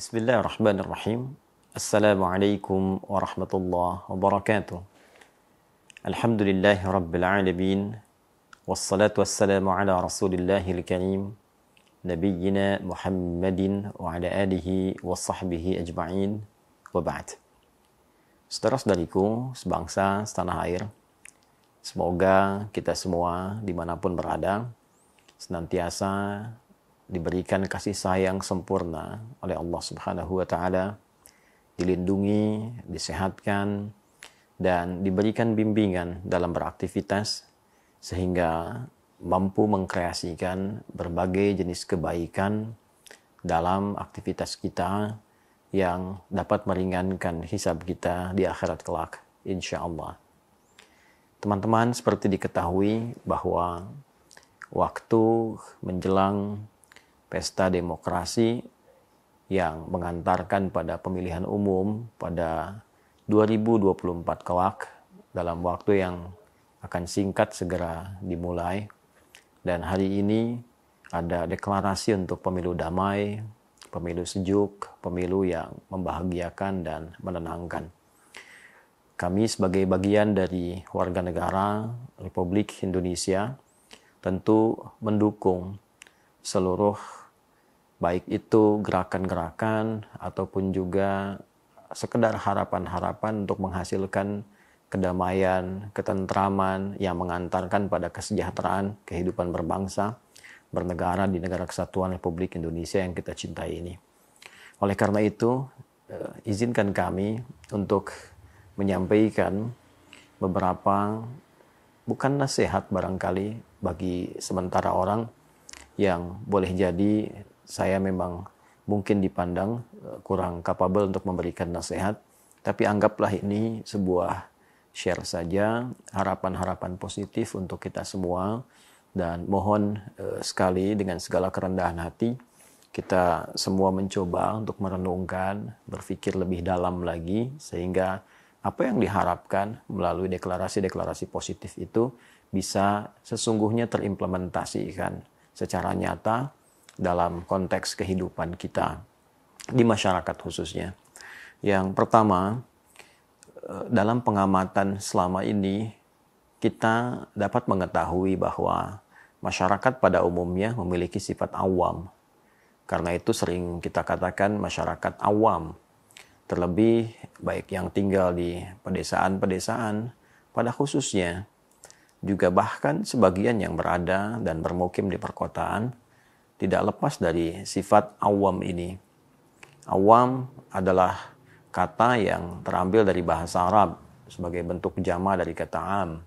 بسم الله الرحمن الرحيم السلام عليكم ورحمة الله وبركاته الحمد لله رب العالمين والصلاة والسلام على رسول الله الكريم نبينا محمد وعلى آله وصحبه أجمعين وبعد Saudara-saudariku, sebangsa, setanah air, semoga kita semua dimanapun berada, senantiasa diberikan kasih sayang sempurna oleh Allah Subhanahu wa taala, dilindungi, disehatkan dan diberikan bimbingan dalam beraktivitas sehingga mampu mengkreasikan berbagai jenis kebaikan dalam aktivitas kita yang dapat meringankan hisab kita di akhirat kelak, insya Allah. Teman-teman, seperti diketahui bahwa waktu menjelang pesta demokrasi yang mengantarkan pada pemilihan umum pada 2024 kelak dalam waktu yang akan singkat segera dimulai. Dan hari ini ada deklarasi untuk pemilu damai, pemilu sejuk, pemilu yang membahagiakan dan menenangkan. Kami sebagai bagian dari warga negara Republik Indonesia tentu mendukung seluruh baik itu gerakan-gerakan ataupun juga sekedar harapan-harapan untuk menghasilkan kedamaian, ketentraman yang mengantarkan pada kesejahteraan kehidupan berbangsa, bernegara di negara kesatuan Republik Indonesia yang kita cintai ini. Oleh karena itu, eh, izinkan kami untuk menyampaikan beberapa bukan nasihat barangkali bagi sementara orang yang boleh jadi saya memang mungkin dipandang eh, kurang kapabel untuk memberikan nasihat, tapi anggaplah ini sebuah share saja harapan-harapan positif untuk kita semua dan mohon eh, sekali dengan segala kerendahan hati kita semua mencoba untuk merenungkan, berpikir lebih dalam lagi sehingga apa yang diharapkan melalui deklarasi-deklarasi positif itu bisa sesungguhnya terimplementasikan secara nyata dalam konteks kehidupan kita di masyarakat khususnya. Yang pertama, eh, dalam pengamatan selama ini kita dapat mengetahui bahwa masyarakat pada umumnya memiliki sifat awam. Karena itu sering kita katakan masyarakat awam. Terlebih baik yang tinggal di pedesaan-pedesaan pada khususnya juga bahkan sebagian yang berada dan bermukim di perkotaan tidak lepas dari sifat awam ini. Awam adalah kata yang terambil dari bahasa Arab sebagai bentuk jama dari kata am,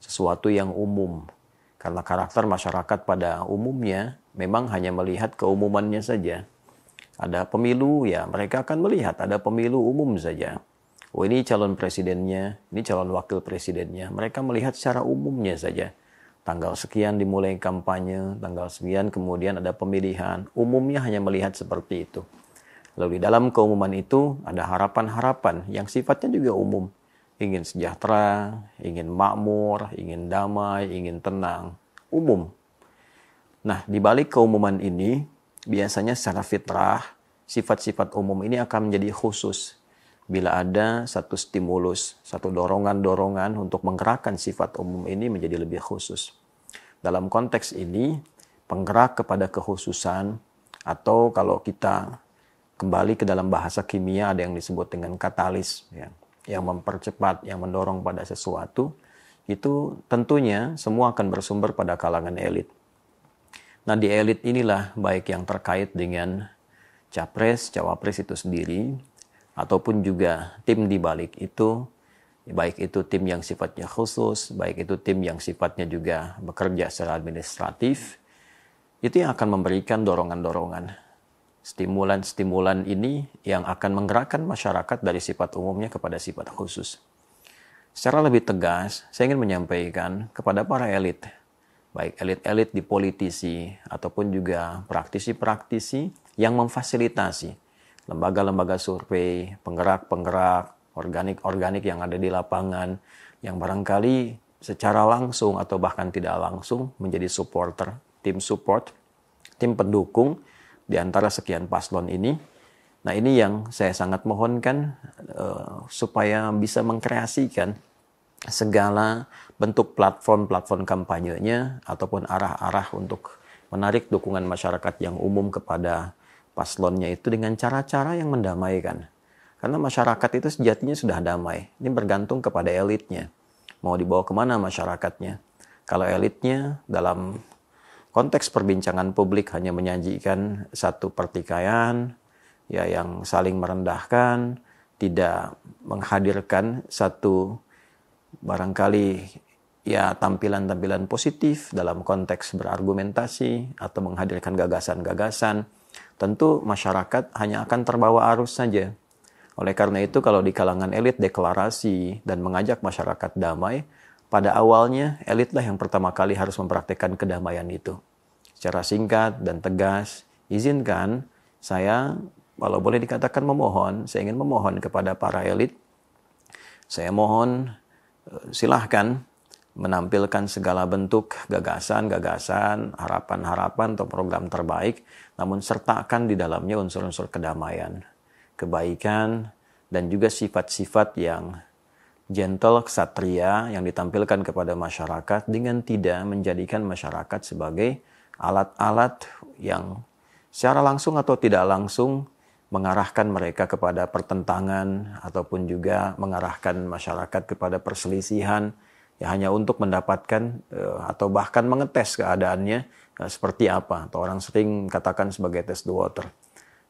sesuatu yang umum. Karena karakter masyarakat pada umumnya memang hanya melihat keumumannya saja. Ada pemilu ya, mereka akan melihat ada pemilu umum saja. Oh ini calon presidennya, ini calon wakil presidennya. Mereka melihat secara umumnya saja tanggal sekian dimulai kampanye, tanggal sekian kemudian ada pemilihan. Umumnya hanya melihat seperti itu. Lalu di dalam keumuman itu ada harapan-harapan yang sifatnya juga umum. Ingin sejahtera, ingin makmur, ingin damai, ingin tenang. Umum. Nah, di balik keumuman ini, biasanya secara fitrah, sifat-sifat umum ini akan menjadi khusus bila ada satu stimulus, satu dorongan-dorongan untuk menggerakkan sifat umum ini menjadi lebih khusus. Dalam konteks ini, penggerak kepada kekhususan atau kalau kita kembali ke dalam bahasa kimia ada yang disebut dengan katalis ya, yang mempercepat, yang mendorong pada sesuatu, itu tentunya semua akan bersumber pada kalangan elit. Nah di elit inilah baik yang terkait dengan capres, cawapres itu sendiri, ataupun juga tim di balik itu baik itu tim yang sifatnya khusus, baik itu tim yang sifatnya juga bekerja secara administratif, itu yang akan memberikan dorongan-dorongan. Stimulan-stimulan ini yang akan menggerakkan masyarakat dari sifat umumnya kepada sifat khusus. Secara lebih tegas, saya ingin menyampaikan kepada para elit, baik elit-elit di politisi ataupun juga praktisi-praktisi yang memfasilitasi lembaga-lembaga survei, penggerak-penggerak, organik-organik yang ada di lapangan, yang barangkali secara langsung atau bahkan tidak langsung menjadi supporter, tim support, tim pendukung di antara sekian paslon ini. Nah ini yang saya sangat mohonkan uh, supaya bisa mengkreasikan segala bentuk platform-platform kampanyenya ataupun arah-arah untuk menarik dukungan masyarakat yang umum kepada paslonnya itu dengan cara-cara yang mendamaikan. Karena masyarakat itu sejatinya sudah damai. Ini bergantung kepada elitnya. Mau dibawa kemana masyarakatnya. Kalau elitnya dalam konteks perbincangan publik hanya menyajikan satu pertikaian, ya yang saling merendahkan, tidak menghadirkan satu barangkali ya tampilan-tampilan positif dalam konteks berargumentasi atau menghadirkan gagasan-gagasan tentu masyarakat hanya akan terbawa arus saja. Oleh karena itu, kalau di kalangan elit deklarasi dan mengajak masyarakat damai, pada awalnya elitlah yang pertama kali harus mempraktekkan kedamaian itu. Secara singkat dan tegas, izinkan saya, kalau boleh dikatakan memohon, saya ingin memohon kepada para elit. Saya mohon, eh, silahkan menampilkan segala bentuk gagasan-gagasan, harapan-harapan atau program terbaik, namun sertakan di dalamnya unsur-unsur kedamaian, kebaikan, dan juga sifat-sifat yang gentle, ksatria yang ditampilkan kepada masyarakat dengan tidak menjadikan masyarakat sebagai alat-alat yang secara langsung atau tidak langsung mengarahkan mereka kepada pertentangan ataupun juga mengarahkan masyarakat kepada perselisihan ya hanya untuk mendapatkan eh, atau bahkan mengetes keadaannya eh, seperti apa atau orang sering katakan sebagai test the water.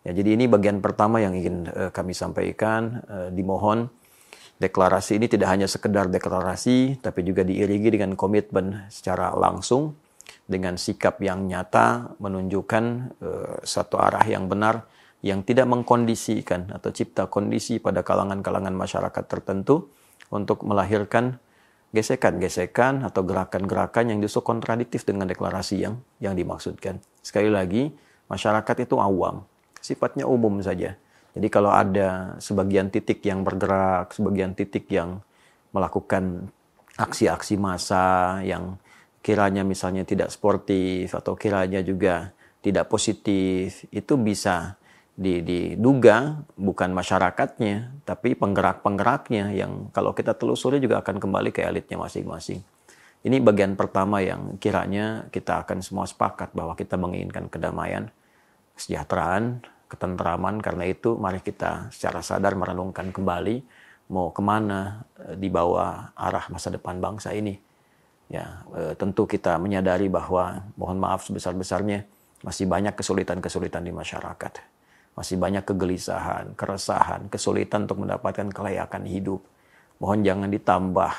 Ya, jadi ini bagian pertama yang ingin eh, kami sampaikan dimohon deklarasi ini tidak hanya sekedar deklarasi tapi juga diiringi dengan komitmen secara langsung dengan sikap yang nyata menunjukkan satu arah yang benar yang tidak mengkondisikan atau cipta kondisi pada kalangan-kalangan masyarakat tertentu untuk melahirkan gesekan-gesekan atau gerakan-gerakan yang justru kontradiktif dengan deklarasi yang yang dimaksudkan. Sekali lagi, masyarakat itu awam, sifatnya umum saja. Jadi kalau ada sebagian titik yang bergerak, sebagian titik yang melakukan aksi-aksi massa yang kiranya misalnya tidak sportif atau kiranya juga tidak positif, itu bisa diduga bukan masyarakatnya, tapi penggerak-penggeraknya yang kalau kita telusuri juga akan kembali ke elitnya masing-masing. Ini bagian pertama yang kiranya kita akan semua sepakat bahwa kita menginginkan kedamaian, kesejahteraan, ketentraman. Karena itu mari kita secara sadar merenungkan kembali mau kemana eh, di bawah arah masa depan bangsa ini. Ya, eh, tentu kita menyadari bahwa mohon maaf sebesar-besarnya masih banyak kesulitan-kesulitan di masyarakat. Masih banyak kegelisahan, keresahan, kesulitan untuk mendapatkan kelayakan hidup. Mohon jangan ditambah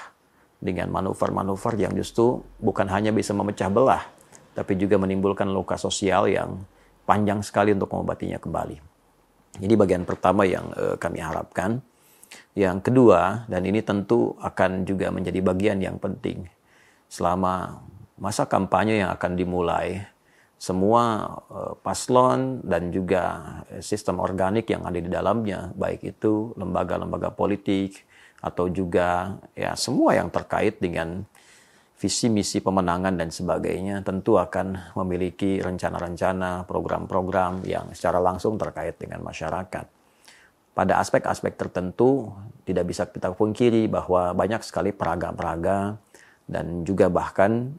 dengan manuver-manuver yang justru bukan hanya bisa memecah belah, tapi juga menimbulkan luka sosial yang panjang sekali untuk mengobatinya kembali. Ini bagian pertama yang eh, kami harapkan. Yang kedua, dan ini tentu akan juga menjadi bagian yang penting selama masa kampanye yang akan dimulai semua eh, paslon dan juga eh, sistem organik yang ada di dalamnya, baik itu lembaga-lembaga politik atau juga ya semua yang terkait dengan visi misi pemenangan dan sebagainya tentu akan memiliki rencana-rencana, program-program yang secara langsung terkait dengan masyarakat. Pada aspek-aspek tertentu tidak bisa kita pungkiri bahwa banyak sekali peraga-peraga dan juga bahkan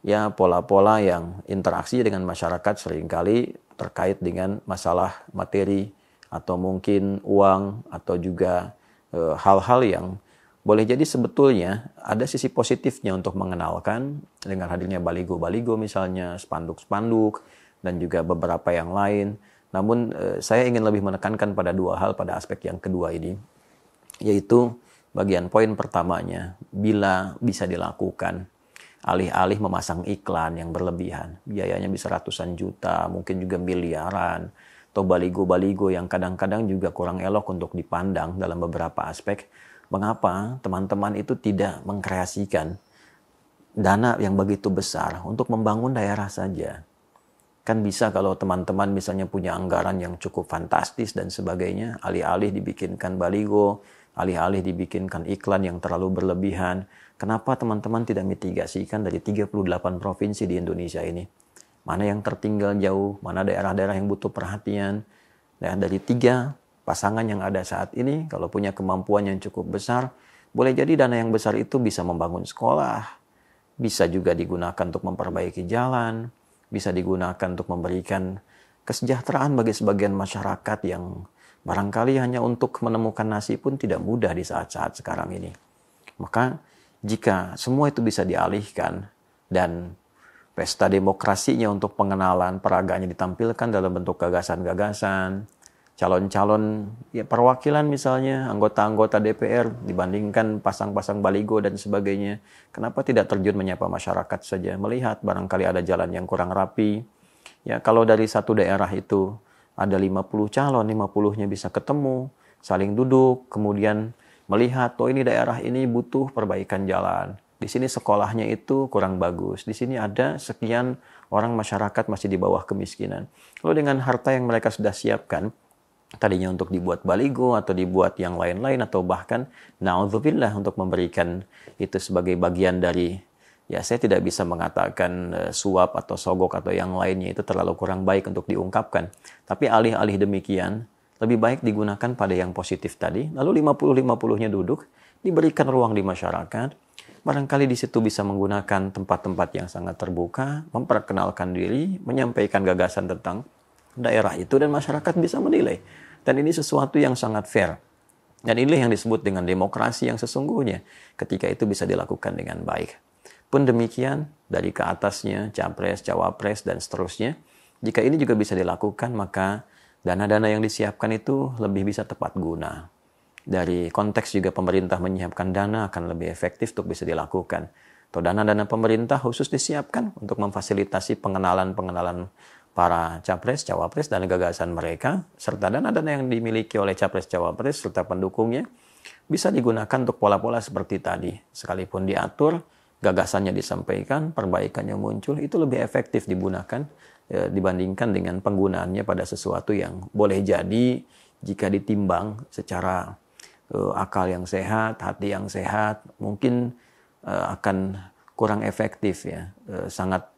ya pola-pola yang interaksi dengan masyarakat seringkali terkait dengan masalah materi atau mungkin uang atau juga hal eh, hal-hal yang boleh jadi sebetulnya ada sisi positifnya untuk mengenalkan dengan hadirnya baligo-baligo misalnya, spanduk-spanduk dan juga beberapa yang lain. Namun e, saya ingin lebih menekankan pada dua hal pada aspek yang kedua ini yaitu bagian poin pertamanya bila bisa dilakukan alih-alih memasang iklan yang berlebihan. Biayanya bisa ratusan juta, mungkin juga miliaran. Atau baligo-baligo yang kadang-kadang juga kurang elok untuk dipandang dalam beberapa aspek. Mengapa teman-teman itu tidak mengkreasikan dana yang begitu besar untuk membangun daerah saja? Kan bisa kalau teman-teman misalnya punya anggaran yang cukup fantastis dan sebagainya, alih-alih dibikinkan baligo, alih-alih dibikinkan iklan yang terlalu berlebihan. Kenapa teman-teman tidak mitigasikan dari 38 provinsi di Indonesia ini? Mana yang tertinggal jauh, mana daerah-daerah yang butuh perhatian. Nah, dari tiga pasangan yang ada saat ini, kalau punya kemampuan yang cukup besar, boleh jadi dana yang besar itu bisa membangun sekolah, bisa juga digunakan untuk memperbaiki jalan, bisa digunakan untuk memberikan kesejahteraan bagi sebagian masyarakat yang Barangkali hanya untuk menemukan nasi pun tidak mudah di saat-saat sekarang ini. Maka jika semua itu bisa dialihkan dan pesta demokrasinya untuk pengenalan peraganya ditampilkan dalam bentuk gagasan-gagasan, calon-calon ya, perwakilan misalnya, anggota-anggota DPR dibandingkan pasang-pasang baligo dan sebagainya. Kenapa tidak terjun menyapa masyarakat saja, melihat barangkali ada jalan yang kurang rapi. Ya, kalau dari satu daerah itu ada 50 calon, 50-nya bisa ketemu, saling duduk, kemudian melihat, oh ini daerah ini butuh perbaikan jalan. Di sini sekolahnya itu kurang bagus. Di sini ada sekian orang masyarakat masih di bawah kemiskinan. Lalu dengan harta yang mereka sudah siapkan, tadinya untuk dibuat baligo atau dibuat yang lain-lain atau bahkan naudzubillah untuk memberikan itu sebagai bagian dari ya saya tidak bisa mengatakan eh, suap atau sogok atau yang lainnya itu terlalu kurang baik untuk diungkapkan. Tapi alih-alih demikian, lebih baik digunakan pada yang positif tadi, lalu 50-50-nya duduk, diberikan ruang di masyarakat, barangkali di situ bisa menggunakan tempat-tempat yang sangat terbuka, memperkenalkan diri, menyampaikan gagasan tentang daerah itu dan masyarakat bisa menilai. Dan ini sesuatu yang sangat fair. Dan ini yang disebut dengan demokrasi yang sesungguhnya. Ketika itu bisa dilakukan dengan baik pun demikian dari ke atasnya, capres, cawapres, dan seterusnya. Jika ini juga bisa dilakukan, maka dana-dana yang disiapkan itu lebih bisa tepat guna. Dari konteks juga pemerintah menyiapkan dana akan lebih efektif untuk bisa dilakukan. Atau dana-dana pemerintah khusus disiapkan untuk memfasilitasi pengenalan-pengenalan para capres, cawapres, dan gagasan mereka, serta dana-dana yang dimiliki oleh capres, cawapres, serta pendukungnya, bisa digunakan untuk pola-pola seperti tadi. Sekalipun diatur, gagasannya disampaikan, perbaikannya muncul, itu lebih efektif digunakan ya, dibandingkan dengan penggunaannya pada sesuatu yang boleh jadi jika ditimbang secara uh, akal yang sehat, hati yang sehat, mungkin uh, akan kurang efektif ya, uh, sangat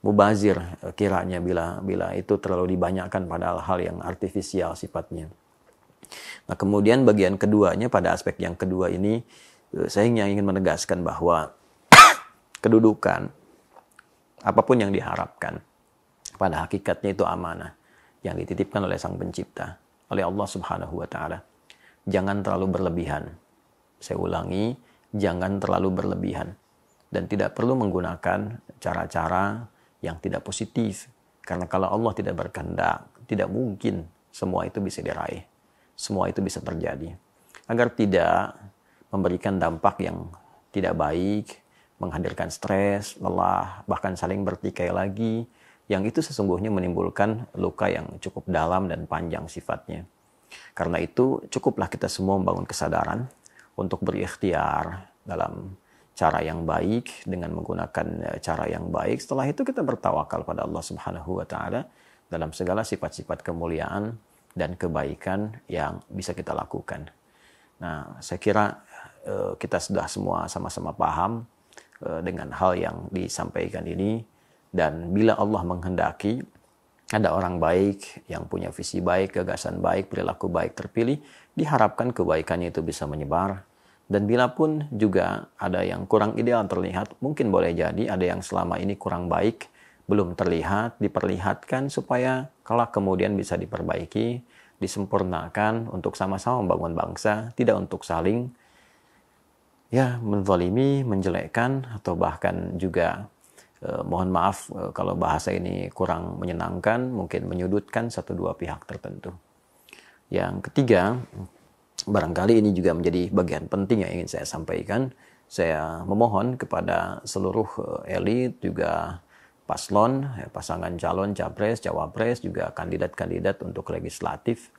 mubazir uh, kiranya bila bila itu terlalu dibanyakan pada hal-hal yang artifisial sifatnya. Nah kemudian bagian keduanya pada aspek yang kedua ini saya ingin menegaskan bahwa kedudukan, apapun yang diharapkan. Pada hakikatnya itu amanah yang dititipkan oleh Sang Pencipta, oleh Allah Subhanahu wa taala. Jangan terlalu berlebihan. Saya ulangi, jangan terlalu berlebihan dan tidak perlu menggunakan cara-cara yang tidak positif karena kalau Allah tidak berkehendak, tidak mungkin semua itu bisa diraih. Semua itu bisa terjadi. Agar tidak memberikan dampak yang tidak baik menghadirkan stres, lelah, bahkan saling bertikai lagi, yang itu sesungguhnya menimbulkan luka yang cukup dalam dan panjang sifatnya. Karena itu, cukuplah kita semua membangun kesadaran untuk berikhtiar dalam cara yang baik dengan menggunakan eh, cara yang baik. Setelah itu kita bertawakal pada Allah Subhanahu wa taala dalam segala sifat-sifat kemuliaan dan kebaikan yang bisa kita lakukan. Nah, saya kira eh, kita sudah semua sama-sama paham Eh, dengan hal yang disampaikan ini dan bila Allah menghendaki ada orang baik yang punya visi baik, gagasan baik, perilaku baik terpilih, diharapkan kebaikannya itu bisa menyebar. Dan bila pun juga ada yang kurang ideal terlihat, mungkin boleh jadi ada yang selama ini kurang baik, belum terlihat, diperlihatkan supaya kelak kemudian bisa diperbaiki, disempurnakan untuk sama-sama membangun bangsa, tidak untuk saling ya menzalimi, menjelekkan atau bahkan juga eh, mohon maaf eh, kalau bahasa ini kurang menyenangkan, mungkin menyudutkan satu dua pihak tertentu. Yang ketiga, barangkali ini juga menjadi bagian penting yang ingin saya sampaikan. Saya memohon kepada seluruh eh, elit juga paslon, ya, pasangan calon, capres, cawapres, juga kandidat-kandidat untuk legislatif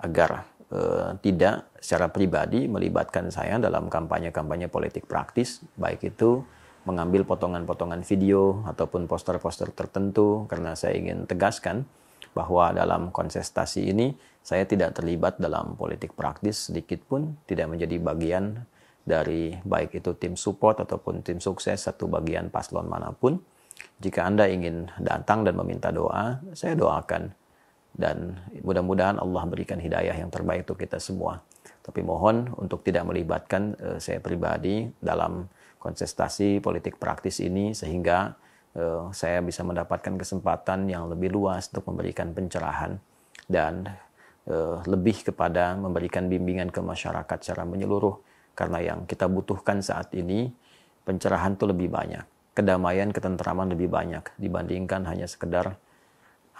agar Eh, tidak secara pribadi melibatkan saya dalam kampanye-kampanye politik praktis, baik itu mengambil potongan-potongan video ataupun poster-poster tertentu karena saya ingin tegaskan bahwa dalam kontestasi ini saya tidak terlibat dalam politik praktis sedikit pun, tidak menjadi bagian dari baik itu tim support ataupun tim sukses satu bagian paslon manapun. Jika Anda ingin datang dan meminta doa, saya doakan dan mudah-mudahan Allah berikan hidayah yang terbaik untuk kita semua. Tapi mohon untuk tidak melibatkan uh, saya pribadi dalam kontestasi politik praktis ini sehingga uh, saya bisa mendapatkan kesempatan yang lebih luas untuk memberikan pencerahan dan uh, lebih kepada memberikan bimbingan ke masyarakat secara menyeluruh karena yang kita butuhkan saat ini pencerahan itu lebih banyak, kedamaian, ketentraman lebih banyak dibandingkan hanya sekedar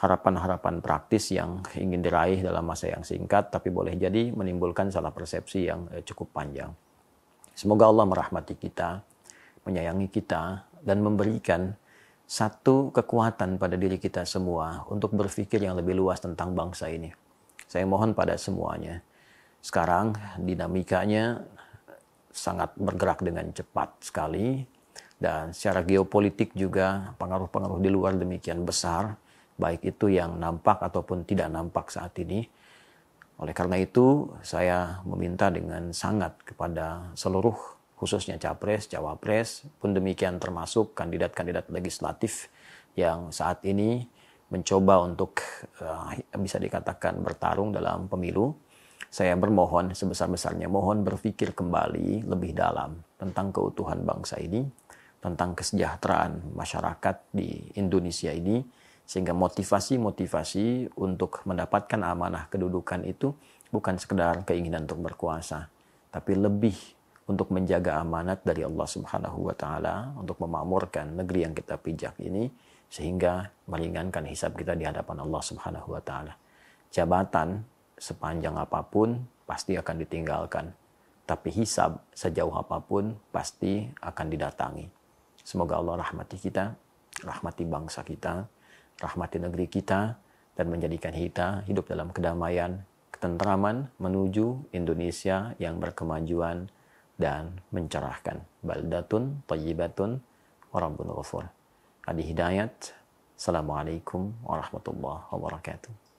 harapan-harapan praktis yang ingin diraih dalam masa yang singkat, tapi boleh jadi menimbulkan salah persepsi yang eh, cukup panjang. Semoga Allah merahmati kita, menyayangi kita, dan memberikan satu kekuatan pada diri kita semua untuk berpikir yang lebih luas tentang bangsa ini. Saya mohon pada semuanya. Sekarang dinamikanya sangat bergerak dengan cepat sekali dan secara geopolitik juga pengaruh-pengaruh di luar demikian besar baik itu yang nampak ataupun tidak nampak saat ini. Oleh karena itu, saya meminta dengan sangat kepada seluruh khususnya capres, cawapres, pun demikian termasuk kandidat-kandidat legislatif yang saat ini mencoba untuk uh, bisa dikatakan bertarung dalam pemilu. Saya bermohon sebesar-besarnya mohon berpikir kembali lebih dalam tentang keutuhan bangsa ini, tentang kesejahteraan masyarakat di Indonesia ini sehingga motivasi-motivasi untuk mendapatkan amanah kedudukan itu bukan sekedar keinginan untuk berkuasa, tapi lebih untuk menjaga amanat dari Allah Subhanahu wa taala untuk memakmurkan negeri yang kita pijak ini sehingga meringankan hisab kita di hadapan Allah Subhanahu wa taala. Jabatan sepanjang apapun pasti akan ditinggalkan, tapi hisab sejauh apapun pasti akan didatangi. Semoga Allah rahmati kita, rahmati bangsa kita, rahmati negeri kita, dan menjadikan kita hidup dalam kedamaian, ketentraman menuju Indonesia yang berkemajuan dan mencerahkan. Baldatun tayyibatun warabbun ghafur. Adi Hidayat. Assalamualaikum warahmatullahi wabarakatuh.